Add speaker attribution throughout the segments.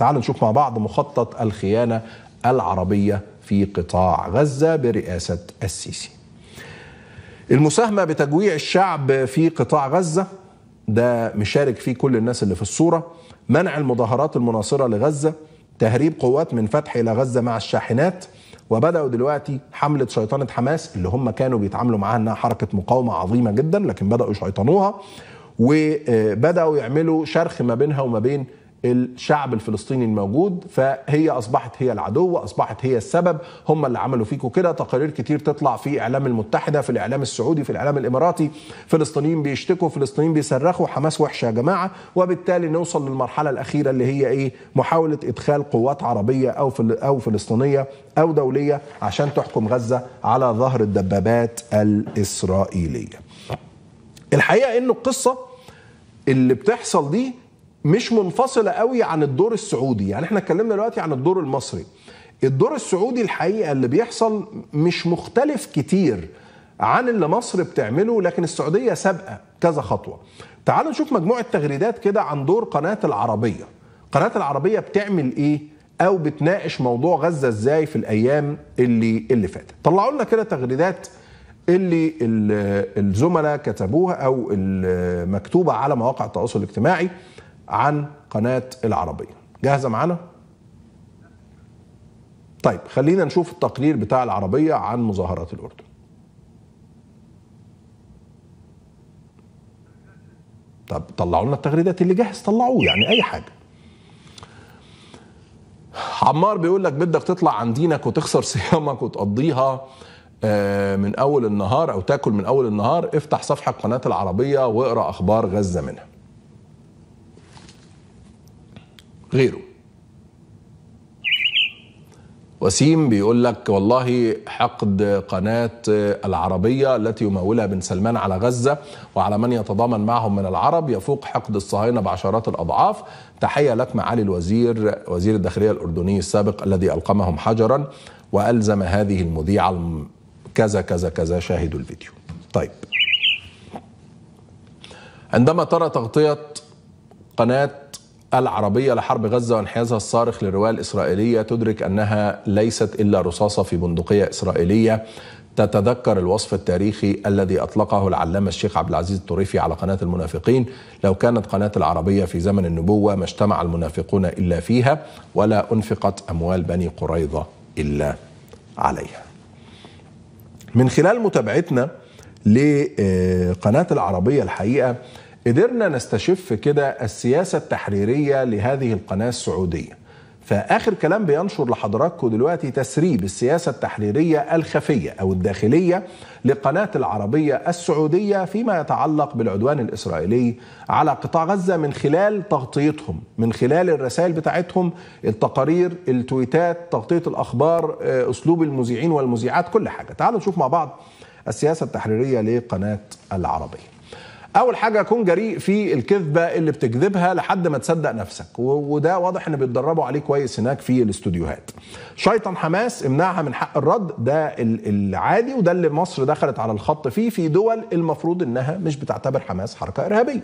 Speaker 1: تعالوا نشوف مع بعض مخطط الخيانة العربية في قطاع غزة برئاسة السيسي المساهمة بتجويع الشعب في قطاع غزة ده مشارك فيه كل الناس اللي في الصورة منع المظاهرات المناصرة لغزة تهريب قوات من فتح إلى غزة مع الشاحنات وبدأوا دلوقتي حملة شيطنة حماس اللي هم كانوا بيتعاملوا معاها أنها حركة مقاومة عظيمة جدا لكن بدأوا يشيطنوها وبدأوا يعملوا شرخ ما بينها وما بين الشعب الفلسطيني الموجود فهي اصبحت هي العدو واصبحت هي السبب هم اللي عملوا فيكوا كده تقارير كتير تطلع في اعلام المتحده في الاعلام السعودي في الاعلام الاماراتي فلسطينيين بيشتكوا فلسطينيين بيصرخوا حماس وحشه يا جماعه وبالتالي نوصل للمرحله الاخيره اللي هي ايه محاوله ادخال قوات عربيه او او فلسطينيه او دوليه عشان تحكم غزه على ظهر الدبابات الاسرائيليه الحقيقه ان القصه اللي بتحصل دي مش منفصله قوي عن الدور السعودي يعني احنا اتكلمنا دلوقتي عن الدور المصري الدور السعودي الحقيقه اللي بيحصل مش مختلف كتير عن اللي مصر بتعمله لكن السعوديه سابقه كذا خطوه تعالوا نشوف مجموعه تغريدات كده عن دور قناه العربيه قناه العربيه بتعمل ايه او بتناقش موضوع غزه ازاي في الايام اللي اللي فاتت طلعوا لنا كده تغريدات اللي الزملاء كتبوها او المكتوبه على مواقع التواصل الاجتماعي عن قناه العربيه جاهزه معانا طيب خلينا نشوف التقرير بتاع العربيه عن مظاهرات الاردن طب طلعوا لنا التغريدات اللي جاهز طلعوه يعني اي حاجه عمار بيقول لك بدك تطلع عن دينك وتخسر صيامك وتقضيها آه، من اول النهار او تاكل من اول النهار افتح صفحه قناه العربيه واقرا اخبار غزه منها غيره وسيم بيقول لك والله حقد قناة العربية التي يمولها بن سلمان على غزة وعلى من يتضامن معهم من العرب يفوق حقد الصهاينة بعشرات الأضعاف تحية لك معالي الوزير وزير الداخلية الأردني السابق الذي ألقمهم حجرا وألزم هذه المذيعة كذا كذا كذا شاهدوا الفيديو طيب عندما ترى تغطية قناة العربية لحرب غزة وانحيازها الصارخ للرواية الإسرائيلية تدرك أنها ليست إلا رصاصة في بندقية إسرائيلية تتذكر الوصف التاريخي الذي أطلقه العلامة الشيخ عبد العزيز الطريفي على قناة المنافقين لو كانت قناة العربية في زمن النبوة ما اجتمع المنافقون إلا فيها ولا أنفقت أموال بني قريظة إلا عليها من خلال متابعتنا لقناة العربية الحقيقة قدرنا نستشف كده السياسة التحريرية لهذه القناة السعودية فآخر كلام بينشر لحضراتكم دلوقتي تسريب السياسة التحريرية الخفية أو الداخلية لقناة العربية السعودية فيما يتعلق بالعدوان الإسرائيلي على قطاع غزة من خلال تغطيتهم من خلال الرسائل بتاعتهم التقارير التويتات تغطية الأخبار آه، أسلوب المذيعين والمذيعات كل حاجة تعالوا نشوف مع بعض السياسة التحريرية لقناة العربية اول حاجه كن جريء في الكذبه اللي بتكذبها لحد ما تصدق نفسك وده واضح ان بيتدربوا عليه كويس هناك في الاستوديوهات شيطان حماس امنعها من حق الرد ده العادي وده اللي مصر دخلت على الخط فيه في دول المفروض انها مش بتعتبر حماس حركه ارهابيه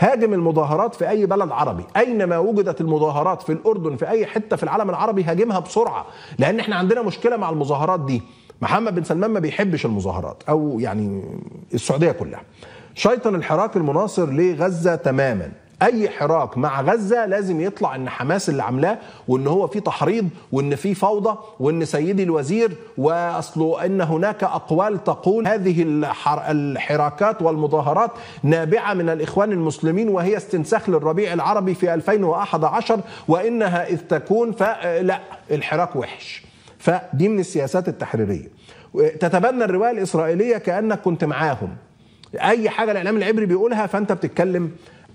Speaker 1: هاجم المظاهرات في اي بلد عربي اينما وجدت المظاهرات في الاردن في اي حته في العالم العربي هاجمها بسرعه لان احنا عندنا مشكله مع المظاهرات دي محمد بن سلمان ما بيحبش المظاهرات او يعني السعوديه كلها شيطن الحراك المناصر لغزه تماما اي حراك مع غزه لازم يطلع ان حماس اللي عاملاه وان هو في تحريض وان في فوضى وان سيدي الوزير واصله ان هناك اقوال تقول هذه الحراكات والمظاهرات نابعه من الاخوان المسلمين وهي استنساخ للربيع العربي في 2011 وانها اذ تكون فلا الحراك وحش فدي من السياسات التحريريه تتبنى الروايه الاسرائيليه كانك كنت معاهم اي حاجه الاعلام العبري بيقولها فانت بتتكلم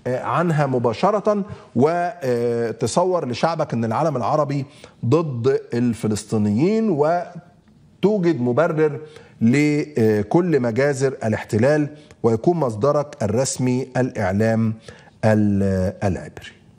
Speaker 1: آه، عنها مباشره وتصور آه، لشعبك ان العالم العربي ضد الفلسطينيين وتوجد مبرر لكل مجازر الاحتلال ويكون مصدرك الرسمي الاعلام آه، العبري